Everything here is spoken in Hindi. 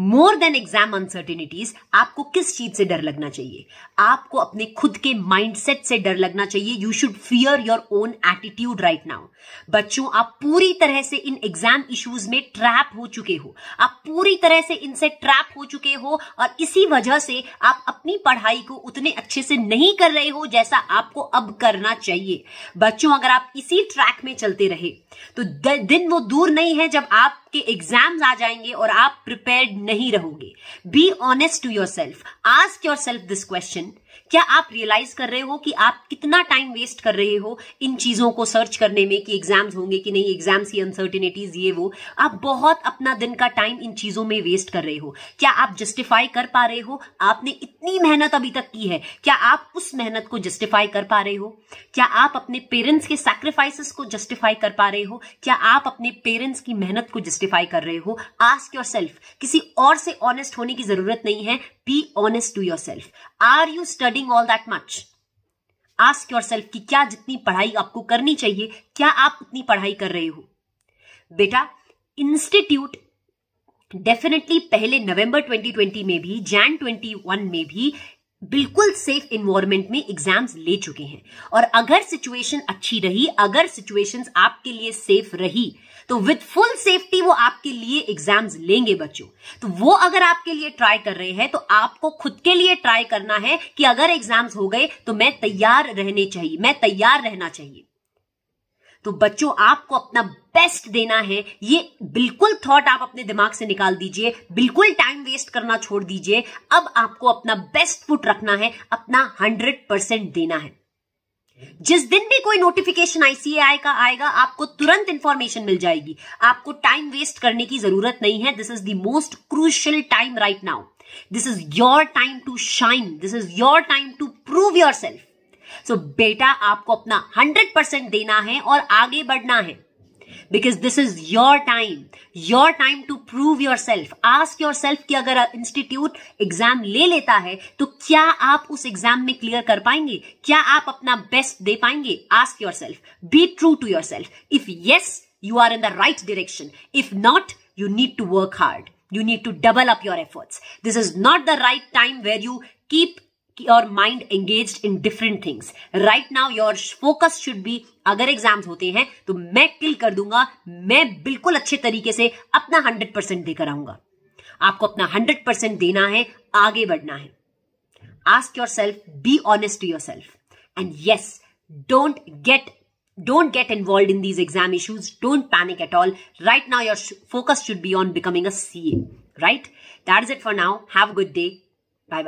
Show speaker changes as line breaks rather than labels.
मोर देन एग्जाम अनसर्टिनिटीज आपको किस चीज से डर लगना चाहिए आपको अपने खुद के माइंडसेट से डर लगना चाहिए you should fear your own attitude right now बच्चों आप पूरी तरह से इन एग्जाम इश्यूज में ट्रैप हो चुके हो आप पूरी तरह से इनसे ट्रैप हो चुके हो और इसी वजह से आप अपनी पढ़ाई को उतने अच्छे से नहीं कर रहे हो जैसा आपको अब करना चाहिए बच्चों अगर आप इसी ट्रैक में चलते रहे तो दिन वो दूर नहीं है जब आप आपके एग्जाम्स आ जाएंगे और आप प्रिपेयर्ड नहीं रहोगे be honest to yourself ask yourself this question क्या आप रियलाइज कर रहे हो कि आप कितना टाइम वेस्ट कर रहे हो इन चीजों को सर्च करने में कि एग्जाम्स होंगे कि नहीं एग्जाम्स की अनसर्टिनिटीज ये वो आप बहुत अपना दिन का टाइम इन चीजों में वेस्ट कर रहे हो क्या आप जस्टिफाई कर पा रहे हो आपने इतनी मेहनत अभी तक की है क्या आप उस मेहनत को जस्टिफाई कर पा रहे हो क्या आप अपने पेरेंट्स के सेक्रीफाइसिस को जस्टिफाई कर पा रहे हो क्या आप अपने पेरेंट्स की मेहनत को जस्टिफाई जस्टिफाई कर रहे हो आस्क योर सेल्फ किसी और से ऑनेस्ट होने की जरूरत नहीं है be honest to yourself are you studying all that much ask yourself कि क्या जितनी पढ़ाई आपको करनी चाहिए क्या आप उतनी पढ़ाई कर रहे हो बेटा इंस्टीट्यूट डेफिनेटली पहले नवंबर 2020 में भी जैन 21 में भी बिल्कुल सेफ इन्वायरमेंट में एग्जाम्स ले चुके हैं और अगर सिचुएशन अच्छी रही अगर सिचुएशंस आपके लिए सेफ रही तो विद फुल सेफ्टी वो आपके लिए एग्जाम्स लेंगे बच्चों तो वो अगर आपके लिए ट्राई कर रहे हैं तो आपको खुद के लिए ट्राई करना है कि अगर एग्जाम्स हो गए तो मैं तैयार रहने चाहिए मैं तैयार रहना चाहिए तो बच्चों आपको अपना बेस्ट देना है ये बिल्कुल थॉट आप अपने दिमाग से निकाल दीजिए बिल्कुल टाइम वेस्ट करना छोड़ दीजिए अब आपको अपना बेस्ट फुट रखना है अपना हंड्रेड परसेंट देना है जिस दिन भी कोई नोटिफिकेशन आईसीएआई का आएगा आपको तुरंत इंफॉर्मेशन मिल जाएगी आपको टाइम वेस्ट करने की जरूरत नहीं है this is the most crucial time right now this is your time to shine this is your time to prove yourself so so, बेटा आपको अपना हंड्रेड परसेंट देना है और आगे बढ़ना है because this is your time your time to prove yourself ask yourself की अगर इंस्टीट्यूट एग्जाम ले लेता है तो क्या आप उस एग्जाम में क्लियर कर पाएंगे क्या आप अपना बेस्ट दे पाएंगे ask yourself be true to yourself if yes you are in the right direction if not you need to work hard you need to double up your efforts this is not the right time where you keep your mind engage in different things right now your focus should be अगर एग्जाम्स होते हैं तो मैं क्लिक कर दूंगा मैं बिल्कुल अच्छे तरीके से अपना हंड्रेड परसेंट देकर आऊंगा आपको अपना हंड्रेड परसेंट देना है आगे बढ़ना है ask yourself be honest to yourself and yes don't get don't get involve in these exam issues don't panic at all right now your focus should be on becoming a C A right that is it for now have good day bye